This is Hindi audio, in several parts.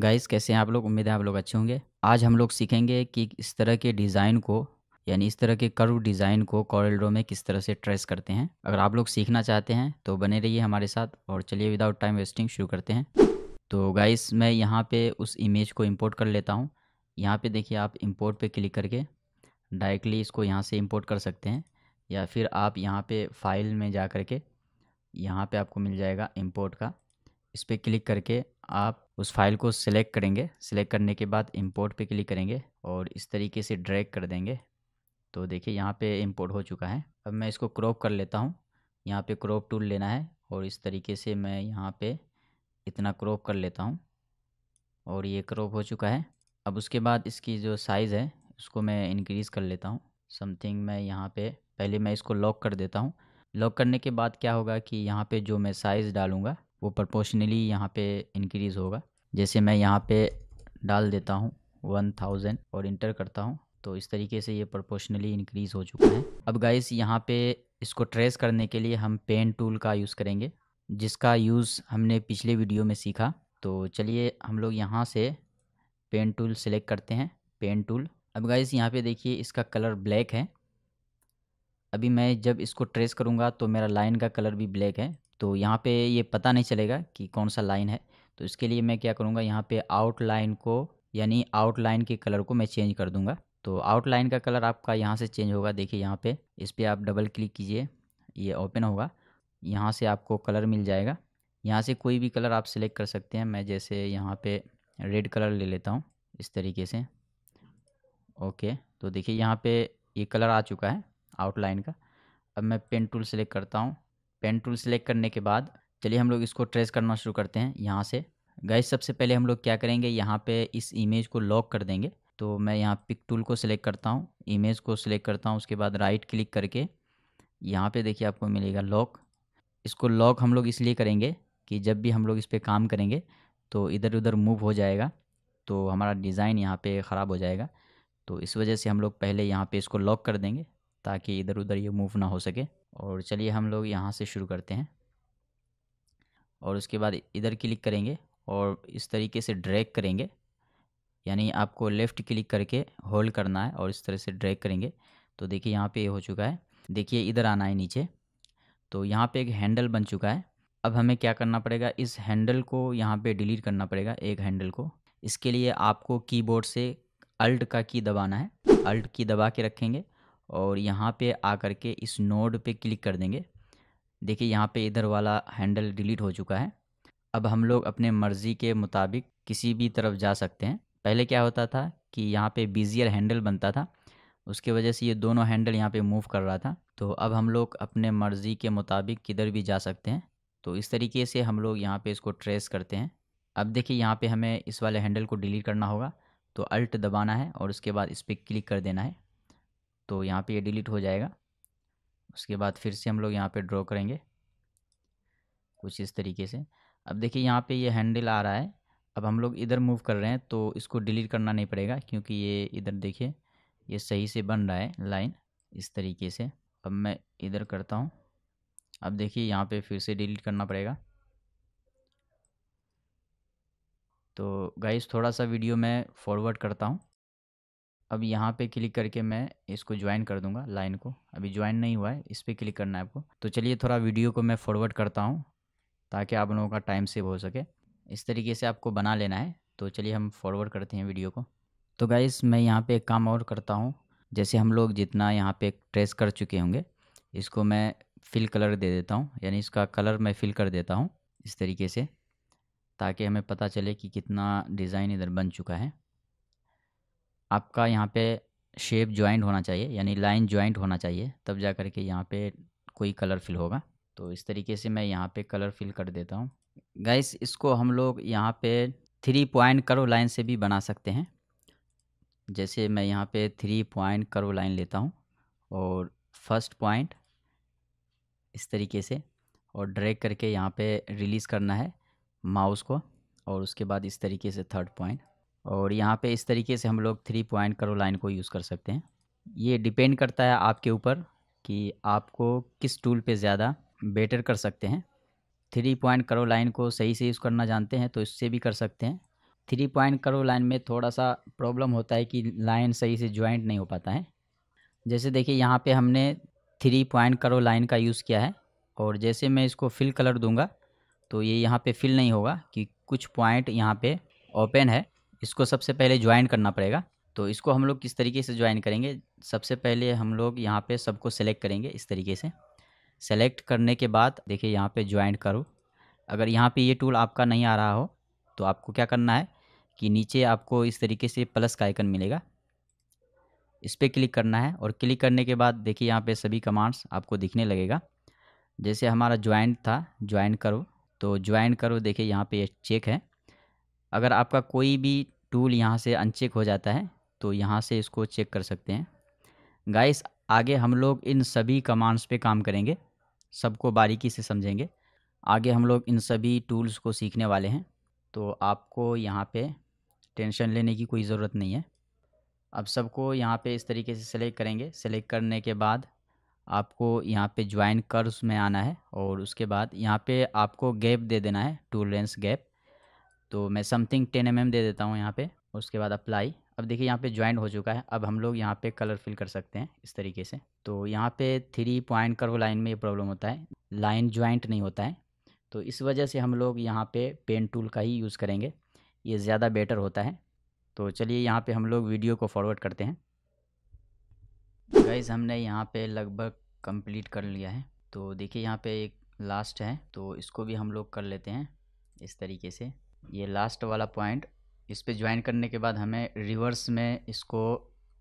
गाइस कैसे हैं आप लोग उम्मीद है आप लोग अच्छे होंगे आज हम लोग सीखेंगे कि इस तरह के डिज़ाइन को यानी इस तरह के कर्व डिज़ाइन को कॉरल ड्रो में किस तरह से ट्रेस करते हैं अगर आप लोग सीखना चाहते हैं तो बने रहिए हमारे साथ और चलिए विदाउट टाइम वेस्टिंग शुरू करते हैं तो गाइस मैं यहाँ पर उस इमेज को इम्पोर्ट कर लेता हूँ यहाँ पर देखिए आप इम्पोर्ट पर क्लिक करके डायरेक्टली इसको यहाँ से इम्पोर्ट कर सकते हैं या फिर आप यहाँ पर फाइल में जा कर के यहाँ पर आपको मिल जाएगा इम्पोर्ट का इस पर क्लिक करके आप उस फाइल को सिलेक्ट करेंगे सिलेक्ट करने के बाद इंपोर्ट पे क्लिक करेंगे और इस तरीके से ड्रैग कर देंगे तो देखिए यहाँ पे इंपोर्ट हो चुका है अब मैं इसको क्रॉप कर लेता हूँ यहाँ पे क्रॉप टूल लेना है और इस तरीके से मैं यहाँ पे इतना क्रॉप कर लेता हूँ और ये क्रॉप हो चुका है अब उसके बाद इसकी जो साइज़ है उसको मैं इनक्रीज़ कर लेता हूँ समथिंग मैं यहाँ पर पहले मैं इसको लॉक कर देता हूँ लॉक करने के बाद क्या होगा कि यहाँ पे जो मैं साइज़ डालूँगा वो प्रपोशनली यहाँ पे इंक्रीज़ होगा जैसे मैं यहाँ पे डाल देता हूँ वन थाउजेंड और इंटर करता हूँ तो इस तरीके से ये प्रपोशनली इंक्रीज़ हो चुका है अब गाइस यहाँ पे इसको ट्रेस करने के लिए हम पेन टूल का यूज़ करेंगे जिसका यूज़ हमने पिछले वीडियो में सीखा तो चलिए हम लोग यहाँ से पेन टूल सेलेक्ट करते हैं पेन टूल अब गाइस यहाँ पे देखिए इसका कलर ब्लैक है अभी मैं जब इसको ट्रेस करूँगा तो मेरा लाइन का कलर भी ब्लैक है तो यहाँ पे ये पता नहीं चलेगा कि कौन सा लाइन है तो इसके लिए मैं क्या करूँगा यहाँ पे आउट लाइन को यानी आउट लाइन के कलर को मैं चेंज कर दूँगा तो आउट लाइन का कलर आपका यहाँ से चेंज होगा देखिए यहाँ पे इस पर आप डबल क्लिक कीजिए ये ओपन होगा यहाँ से आपको कलर मिल जाएगा यहाँ से कोई भी कलर आप सिलेक्ट कर सकते हैं मैं जैसे यहाँ पर रेड कलर ले लेता हूँ इस तरीके से ओके तो देखिए यहाँ पर ये कलर आ चुका है आउटलाइन का अब मैं पेन टूल सेलेक्ट करता हूँ पेन टूल सेलेक्ट करने के बाद चलिए हम लोग इसको ट्रेस करना शुरू करते हैं यहाँ से गैस सबसे पहले हम लोग क्या करेंगे यहाँ पे इस इमेज को लॉक कर देंगे तो मैं यहाँ पिक टूल को सिलेक्ट करता हूँ इमेज को सिलेक्ट करता हूँ उसके बाद राइट क्लिक करके यहाँ पे देखिए आपको मिलेगा लॉक इसको लॉक हम लोग इसलिए करेंगे कि जब भी हम लोग इस पर काम करेंगे तो इधर उधर मूव हो जाएगा तो हमारा डिज़ाइन यहाँ पर ख़राब हो जाएगा तो इस वजह से हम लोग पहले यहाँ पर इसको लॉक कर देंगे ताकि इधर उधर ये मूव ना हो सके और चलिए हम लोग यहाँ से शुरू करते हैं और उसके बाद इधर क्लिक करेंगे और इस तरीके से ड्रैग करेंगे यानी आपको लेफ़्ट क्लिक करके होल्ड करना है और इस तरह से ड्रैग करेंगे तो देखिए यहाँ पे हो चुका है देखिए इधर आना है नीचे तो यहाँ पे एक हैंडल बन चुका है अब हमें क्या करना पड़ेगा इस हैंडल को यहाँ पे डिलीट करना पड़ेगा एक हैंडल को इसके लिए आपको कीबोर्ड से अल्ट का की दबाना है अल्ट की दबा के रखेंगे और यहाँ पे आ कर के इस नोड पे क्लिक कर देंगे देखिए यहाँ पे इधर वाला हैंडल डिलीट हो चुका है अब हम लोग अपने मर्ज़ी के मुताबिक किसी भी तरफ जा सकते हैं पहले क्या होता था कि यहाँ पे बिजियर हैंडल बनता था उसके वजह से ये दोनों हैंडल यहाँ पे मूव कर रहा था तो अब हम लोग अपने मर्ज़ी के मुताबिक किधर भी जा सकते हैं तो इस तरीके से हम लोग यहाँ पर इसको ट्रेस करते हैं अब देखिए यहाँ पर हमें इस वाले हैंडल को डिलीट करना होगा तो अल्ट दबाना है और उसके बाद इस पर क्लिक कर देना है तो यहाँ पे ये डिलीट हो जाएगा उसके बाद फिर से हम लोग यहाँ पे ड्रॉ करेंगे कुछ इस तरीके से अब देखिए यहाँ पे ये हैंडल आ रहा है अब हम लोग इधर मूव कर रहे हैं तो इसको डिलीट करना नहीं पड़ेगा क्योंकि ये इधर देखिए ये सही से बन रहा है लाइन इस तरीके से अब मैं इधर करता हूँ अब देखिए यहाँ पे फिर से डिलीट करना पड़ेगा तो गाइस थोड़ा सा वीडियो मैं फॉरवर्ड करता हूँ अब यहाँ पे क्लिक करके मैं इसको ज्वाइन कर दूंगा लाइन को अभी ज्वाइन नहीं हुआ है इस पर क्लिक करना है आपको तो चलिए थोड़ा वीडियो को मैं फॉरवर्ड करता हूँ ताकि आप लोगों का टाइम सेव हो सके इस तरीके से आपको बना लेना है तो चलिए हम फॉरवर्ड करते हैं वीडियो को तो गाइस मैं यहाँ पे एक काम और करता हूँ जैसे हम लोग जितना यहाँ पे ट्रेस कर चुके होंगे इसको मैं फिल कलर दे देता हूँ यानी इसका कलर मैं फिल कर देता हूँ इस तरीके से ताकि हमें पता चले कि कितना डिज़ाइन इधर बन चुका है आपका यहाँ पे शेप ज्वाइंट होना चाहिए यानी लाइन ज्वाइंट होना चाहिए तब जा कर के यहाँ पर कोई कलर फिल होगा तो इस तरीके से मैं यहाँ पे कलर फिल कर देता हूँ गैस इसको हम लोग यहाँ पे थ्री पॉइंट करो लाइन से भी बना सकते हैं जैसे मैं यहाँ पे थ्री पॉइंट करो लाइन लेता हूँ और फर्स्ट पॉइंट इस तरीके से और ड्रैग करके यहाँ पे रिलीज़ करना है माउस को और उसके बाद इस तरीके से थर्ड पॉइंट और यहाँ पे इस तरीके से हम लोग थ्री पॉइंट करो लाइन को यूज़ कर सकते हैं ये डिपेंड करता है आपके ऊपर कि आपको किस टूल पे ज़्यादा बेटर कर सकते हैं थ्री पॉइंट करो लाइन को सही से यूज़ करना जानते हैं तो इससे भी कर सकते हैं थ्री पॉइंट करो लाइन में थोड़ा सा प्रॉब्लम होता है कि लाइन सही से ज्वाइंट नहीं हो पाता है जैसे देखिए यहाँ पर हमने थ्री पॉइंट करो लाइन का यूज़ किया है और जैसे मैं इसको फिल कलर दूँगा तो ये यहाँ पर फिल नहीं होगा कि कुछ पॉइंट यहाँ पर ओपन है इसको सबसे पहले ज्वाइन करना पड़ेगा तो इसको हम लोग किस तरीके से ज्वाइन करेंगे सबसे पहले हम लोग यहाँ पे सबको सेलेक्ट करेंगे इस तरीके से सेलेक्ट करने के बाद देखिए यहाँ पे ज्वाइन करो अगर यहाँ पे ये टूल आपका नहीं आ रहा हो तो आपको क्या करना है कि नीचे आपको इस तरीके से प्लस का आइकन मिलेगा इस पर क्लिक करना है और क्लिक करने के बाद देखिए यहाँ पर सभी कमांड्स आपको दिखने लगेगा जैसे हमारा ज्वाइन था ज्वाइन करो तो ज्वाइन करो देखिए यहाँ पर चेक है अगर आपका कोई भी टूल यहाँ से अनचेक हो जाता है तो यहाँ से इसको चेक कर सकते हैं गाइस आगे हम लोग इन सभी कमांड्स पे काम करेंगे सबको बारीकी से समझेंगे आगे हम लोग इन सभी टूल्स को सीखने वाले हैं तो आपको यहाँ पे टेंशन लेने की कोई ज़रूरत नहीं है अब सबको यहाँ पे इस तरीके से सेलेक्ट करेंगे सेलेक्ट करने के बाद आपको यहाँ पे ज्वाइन कर्व्स में आना है और उसके बाद यहाँ पे आपको गैप दे देना है टूल लेंस गैप तो मैं समथिंग टेन एम दे देता हूँ यहाँ पे उसके बाद अप्लाई अब देखिए यहाँ पे ज्वाइंट हो चुका है अब हम लोग यहाँ पे कलर फिल कर सकते हैं इस तरीके से तो यहाँ पे थ्री पॉइंट कर्व लाइन में ये प्रॉब्लम होता है लाइन ज्वाइंट नहीं होता है तो इस वजह से हम लोग यहाँ पे पेन टूल का ही यूज़ करेंगे ये ज़्यादा बेटर होता है तो चलिए यहाँ पे हम लोग वीडियो को फॉरवर्ड करते हैं गाइज हमने यहाँ पे लगभग कंप्लीट कर लिया है तो देखिए यहाँ पे एक लास्ट है तो इसको भी हम लोग कर लेते हैं इस तरीके से ये लास्ट वाला पॉइंट इस पर ज्वाइन करने के बाद हमें रिवर्स में इसको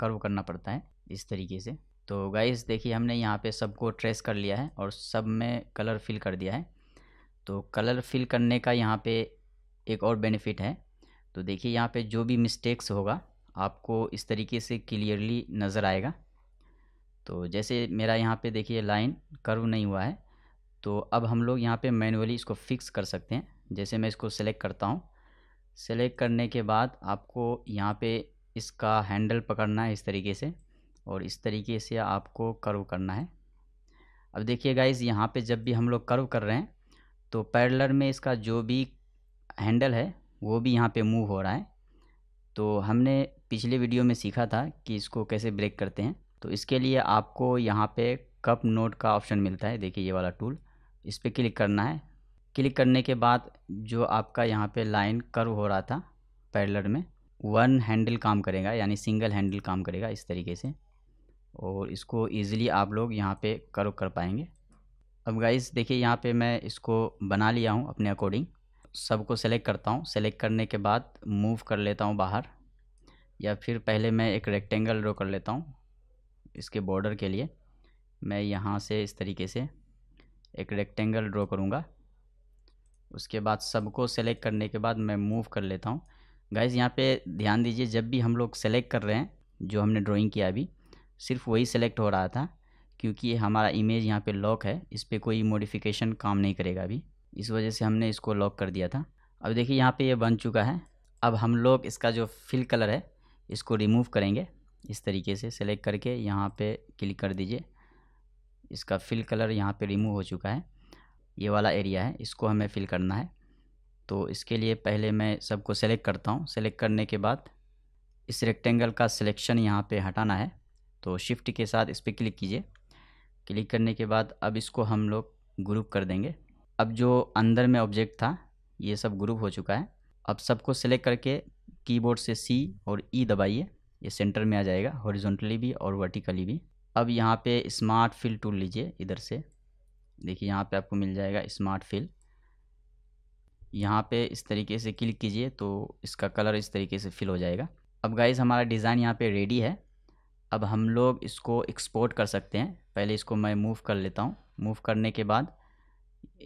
कर्व करना पड़ता है इस तरीके से तो गाइस देखिए हमने यहाँ पे सबको ट्रेस कर लिया है और सब में कलर फिल कर दिया है तो कलर फिल करने का यहाँ पे एक और बेनिफिट है तो देखिए यहाँ पे जो भी मिस्टेक्स होगा आपको इस तरीके से क्लियरली नज़र आएगा तो जैसे मेरा यहाँ पे देखिए लाइन कर्व नहीं हुआ है तो अब हम लोग यहाँ पे मैनुअली इसको फिक्स कर सकते हैं जैसे मैं इसको सेलेक्ट करता हूँ सेलेक्ट करने के बाद आपको यहाँ पे इसका हैंडल पकड़ना है इस तरीके से और इस तरीके से आपको कर्व करना है अब देखिए गाइज यहाँ पे जब भी हम लोग कर्व कर रहे हैं तो पैरलर में इसका जो भी हैंडल है वो भी यहाँ पे मूव हो रहा है तो हमने पिछले वीडियो में सीखा था कि इसको कैसे ब्रेक करते हैं तो इसके लिए आपको यहाँ पे कप नोट का ऑप्शन मिलता है देखिए ये वाला टूल इस पर क्लिक करना है क्लिक करने के बाद जो आपका यहाँ पे लाइन कर्व हो रहा था पैरलर में वन हैंडल काम करेगा यानी सिंगल हैंडल काम करेगा इस तरीके से और इसको ईज़िली आप लोग यहाँ पे कर्व कर पाएंगे अब गाइस देखिए यहाँ पे मैं इसको बना लिया हूँ अपने अकॉर्डिंग सबको सेलेक्ट करता हूँ सेलेक्ट करने के बाद मूव कर लेता हूँ बाहर या फिर पहले मैं एक रेक्टेंगल ड्रो कर लेता हूँ इसके बॉर्डर के लिए मैं यहाँ से इस तरीके से एक रेक्टेंगल ड्रॉ करूँगा उसके बाद सबको सेलेक्ट करने के बाद मैं मूव कर लेता हूँ गाइज़ यहाँ पे ध्यान दीजिए जब भी हम लोग सेलेक्ट कर रहे हैं जो हमने ड्राइंग किया अभी सिर्फ वही सेलेक्ट हो रहा था क्योंकि हमारा इमेज यहाँ पे लॉक है इस पर कोई मॉडिफिकेशन काम नहीं करेगा अभी इस वजह से हमने इसको लॉक कर दिया था अब देखिए यहाँ पे ये यह बन चुका है अब हम लोग इसका जो फिल कलर है इसको रिमूव करेंगे इस तरीके से सेलेक्ट करके यहाँ पर क्लिक कर दीजिए इसका फिल कलर यहाँ पर रिमूव हो चुका है ये वाला एरिया है इसको हमें फिल करना है तो इसके लिए पहले मैं सबको सेलेक्ट करता हूँ सेलेक्ट करने के बाद इस रेक्टेंगल का सिलेक्शन यहाँ पे हटाना है तो शिफ्ट के साथ इस पर क्लिक कीजिए क्लिक करने के बाद अब इसको हम लोग ग्रुप कर देंगे अब जो अंदर में ऑब्जेक्ट था ये सब ग्रुप हो चुका है अब सबको सेलेक्ट करके कीबोर्ड से सी और ई e दबाइए ये सेंटर में आ जाएगा हॉरिजोंटली भी और वर्टिकली भी अब यहाँ पे स्मार्ट फिल टूल लीजिए इधर से देखिए यहाँ पे आपको मिल जाएगा स्मार्ट फिल यहाँ पे इस तरीके से क्लिक कीजिए तो इसका कलर इस तरीके से फिल हो जाएगा अब गाइज़ हमारा डिज़ाइन यहाँ पे रेडी है अब हम लोग इसको एक्सपोर्ट कर सकते हैं पहले इसको मैं मूव कर लेता हूँ मूव करने के बाद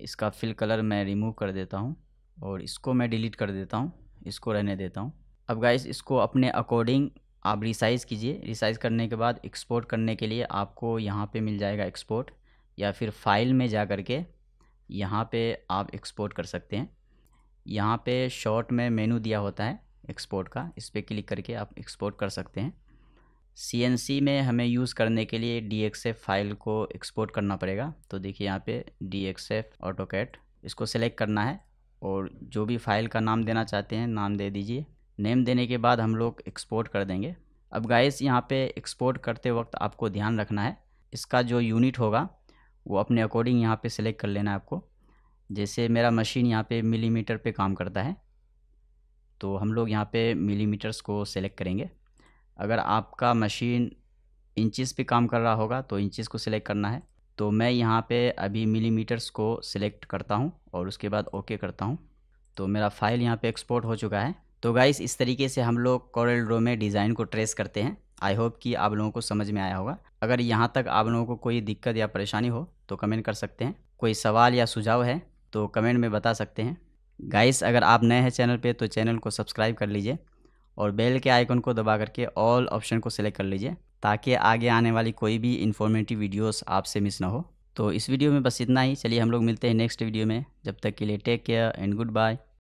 इसका फिल कलर मैं रिमूव कर देता हूँ और इसको मैं डिलीट कर देता हूँ इसको रहने देता हूँ अब गाइस इसको अपने अकॉर्डिंग आप रिसाइज़ कीजिए रिसाइज़ करने के बाद एक्सपोर्ट करने के लिए आपको यहाँ पे मिल जाएगा एक्सपोर्ट या फिर फाइल में जा कर के यहाँ पे आप एक्सपोर्ट कर सकते हैं यहाँ पे शॉर्ट में मेनू दिया होता है एक्सपोर्ट का इस पर क्लिक करके आप एक्सपोर्ट कर सकते हैं सी में हमें यूज़ करने के लिए डी फाइल को एक्सपोर्ट करना पड़ेगा तो देखिए यहाँ पे डी एक्स एफ इसको सेलेक्ट करना है और जो भी फाइल का नाम देना चाहते हैं नाम दे दीजिए नेम देने के बाद हम लोग एक्सपोर्ट कर देंगे अब गाइस यहाँ पे एक्सपोर्ट करते वक्त आपको ध्यान रखना है इसका जो यूनिट होगा वो अपने अकॉर्डिंग यहाँ पे सेलेक्ट कर लेना है आपको जैसे मेरा मशीन यहाँ पे मिलीमीटर पे काम करता है तो हम लोग यहाँ पे मिलीमीटर्स को सिलेक्ट करेंगे अगर आपका मशीन इंचेस पे काम कर रहा होगा तो इंचेस को सिलेक्ट करना है तो मैं यहाँ पे अभी मिलीमीटर्स को सिलेक्ट करता हूँ और उसके बाद ओके करता हूँ तो मेरा फाइल यहाँ पर एक्सपोर्ट हो चुका है तो गाइस इस तरीके से हम लोग कॉरल ड्रो में डिज़ाइन को ट्रेस करते हैं आई होप कि आप लोगों को समझ में आया होगा अगर यहाँ तक आप लोगों को कोई दिक्कत या परेशानी हो तो कमेंट कर सकते हैं कोई सवाल या सुझाव है तो कमेंट में बता सकते हैं गाइस अगर आप नए हैं चैनल पे तो चैनल को सब्सक्राइब कर लीजिए और बेल के आइकन को दबा करके ऑल ऑप्शन को सिलेक्ट कर लीजिए ताकि आगे आने वाली कोई भी इन्फॉर्मेटिव वीडियोस आपसे मिस ना हो तो इस वीडियो में बस इतना ही चलिए हम लोग मिलते हैं नेक्स्ट वीडियो में जब तक के लिए take care and good bye